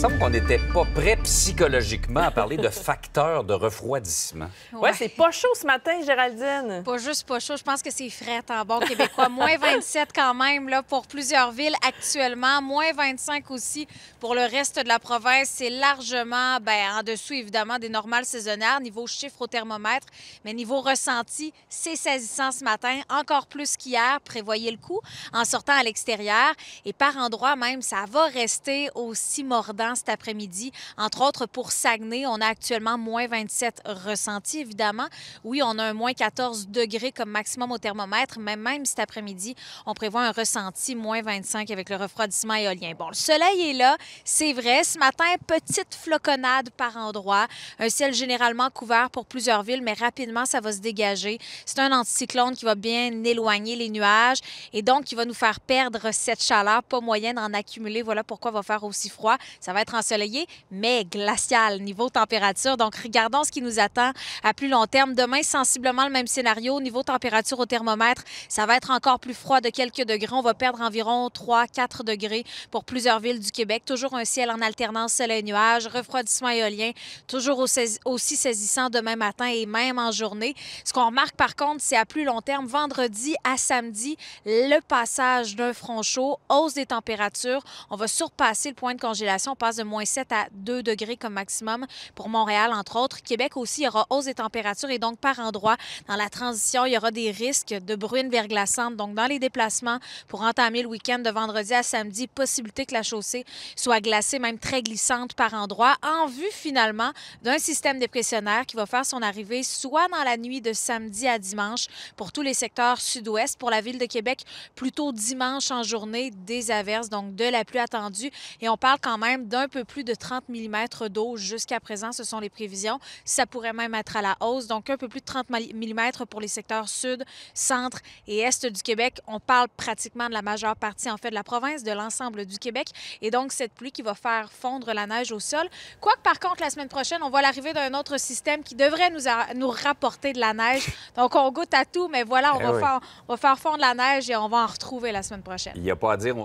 semble qu'on n'était pas prêt psychologiquement à parler de facteurs de refroidissement. Ouais, c'est pas chaud ce matin, Géraldine. Pas juste pas chaud, je pense que c'est frais en bon québécois. Moins 27 quand même là, pour plusieurs villes actuellement, moins 25 aussi pour le reste de la province. C'est largement ben, en dessous, évidemment, des normales saisonnières, niveau chiffre au thermomètre, mais niveau ressenti, c'est saisissant ce matin, encore plus qu'hier. Prévoyez le coup en sortant à l'extérieur et par endroits même, ça va rester aussi mordant cet après-midi, entre autres pour Saguenay. On a actuellement moins 27 ressentis, évidemment. Oui, on a un moins 14 degrés comme maximum au thermomètre, mais même cet après-midi, on prévoit un ressenti moins 25 avec le refroidissement éolien. Bon, le soleil est là, c'est vrai. Ce matin, petite floconnade par endroit. Un ciel généralement couvert pour plusieurs villes, mais rapidement, ça va se dégager. C'est un anticyclone qui va bien éloigner les nuages et donc qui va nous faire perdre cette chaleur, pas moyenne en accumuler. Voilà pourquoi il va faire aussi froid. Ça va être ensoleillé, mais glacial niveau température. Donc, regardons ce qui nous attend à plus long terme. Demain, sensiblement le même scénario. Niveau température au thermomètre, ça va être encore plus froid de quelques degrés. On va perdre environ 3-4 degrés pour plusieurs villes du Québec. Toujours un ciel en alternance soleil-nuage, refroidissement éolien, toujours aussi saisissant demain matin et même en journée. Ce qu'on remarque par contre, c'est à plus long terme, vendredi à samedi, le passage d'un front chaud, hausse des températures. On va surpasser le point de congélation passe de moins 7 à 2 degrés comme maximum pour Montréal, entre autres. Québec aussi, il y aura hausse des températures et donc par endroit, dans la transition, il y aura des risques de bruine verglaçante. Donc, dans les déplacements pour entamer le week-end de vendredi à samedi, possibilité que la chaussée soit glacée, même très glissante par endroit, en vue finalement d'un système dépressionnaire qui va faire son arrivée soit dans la nuit de samedi à dimanche pour tous les secteurs sud-ouest. Pour la ville de Québec, plutôt dimanche en journée, des averses, donc de la pluie attendue. Et on parle quand même d'un peu plus de 30 mm d'eau jusqu'à présent. Ce sont les prévisions. Ça pourrait même être à la hausse. Donc, un peu plus de 30 mm pour les secteurs sud, centre et est du Québec. On parle pratiquement de la majeure partie, en fait, de la province, de l'ensemble du Québec. Et donc, cette pluie qui va faire fondre la neige au sol. Quoique, par contre, la semaine prochaine, on voit l'arrivée d'un autre système qui devrait nous, nous rapporter de la neige. Donc, on goûte à tout, mais voilà, on, eh va faire, on va faire fondre la neige et on va en retrouver la semaine prochaine. Il n'y a pas à dire.